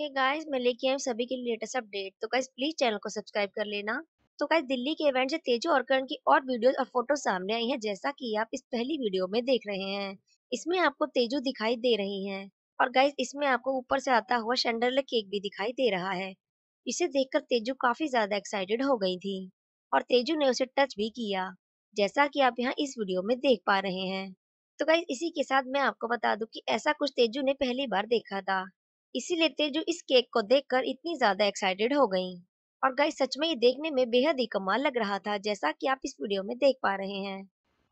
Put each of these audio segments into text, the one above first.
hey guys मैं लेके आई सभी के लिए लेटेस्ट अपडेट तो गाइस प्लीज चैनल को सब्सक्राइब कर लेना तो गाइस दिल्ली के इवेंट से तेजू और करण की और वीडियोस और फोटो सामने आई हैं जैसा कि आप इस पहली वीडियो में देख रहे हैं इसमें आपको तेजू दिखाई दे रही है और गाइस इसमें आपको ऊपर से आता हुआ शेंडरले केक भी दिखाई दे रहा है इसे देखकर तेजू काफी ज्यादा एक्साइटेड हो गई थी और तेजू ने उसे टच भी किया जैसा कि आप यहाँ इस वीडियो में देख पा रहे हैं तो गाइज इसी के साथ मैं आपको बता दूं कि ऐसा कुछ तेजू ने पहली बार देखा था इसीलिए तेजू इस केक को देखकर इतनी ज्यादा एक्साइटेड हो गई और गाइस सच में ये देखने में बेहद ही कमाल लग रहा था जैसा कि आप इस वीडियो में देख पा रहे हैं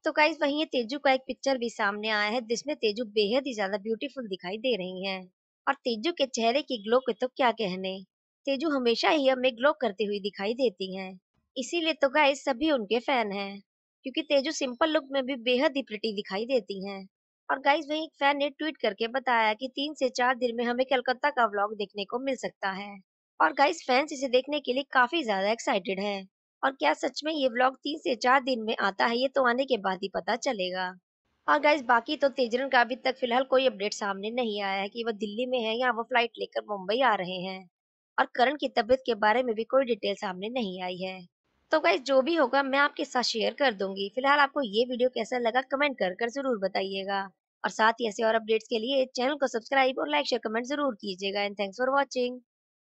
तो गाइस वहीं ये तेजू का एक पिक्चर भी सामने आया है जिसमें तेजू बेहद ही ज्यादा ब्यूटीफुल दिखाई दे रही है और तेजू के चेहरे की ग्लो के तो क्या कहने तेजू हमेशा ही हमें ग्लो करती हुई दिखाई देती है इसीलिए तो गाइज सभी उनके फैन है क्योंकि तेजू सिंपल लुक में भी बेहद ही प्रिटी दिखाई देती हैं और गाइज वही एक फैन ने ट्वीट करके बताया कि तीन से चार दिन में हमें कलकत्ता का व्लॉग देखने को मिल सकता है और गाइज फैंस इसे देखने के लिए काफी ज्यादा एक्साइटेड है और क्या सच में ये व्लॉग तीन से चार दिन में आता है ये तो आने के बाद ही पता चलेगा और गाइज बाकी तो तेजरन का अभी तक फिलहाल कोई अपडेट सामने नहीं आया है की वो दिल्ली में है या वो फ्लाइट लेकर मुंबई आ रहे हैं और करण की तबीयत के बारे में भी कोई डिटेल सामने नहीं आई है तो गाइज जो भी होगा मैं आपके साथ शेयर कर दूंगी फिलहाल आपको ये वीडियो कैसा लगा कमेंट कर कर जरूर बताइएगा और साथ ही ऐसे और अपडेट्स के लिए चैनल को सब्सक्राइब और लाइक शेयर कमेंट जरूर कीजिएगा एंड थैंक्स फॉर वॉचिंग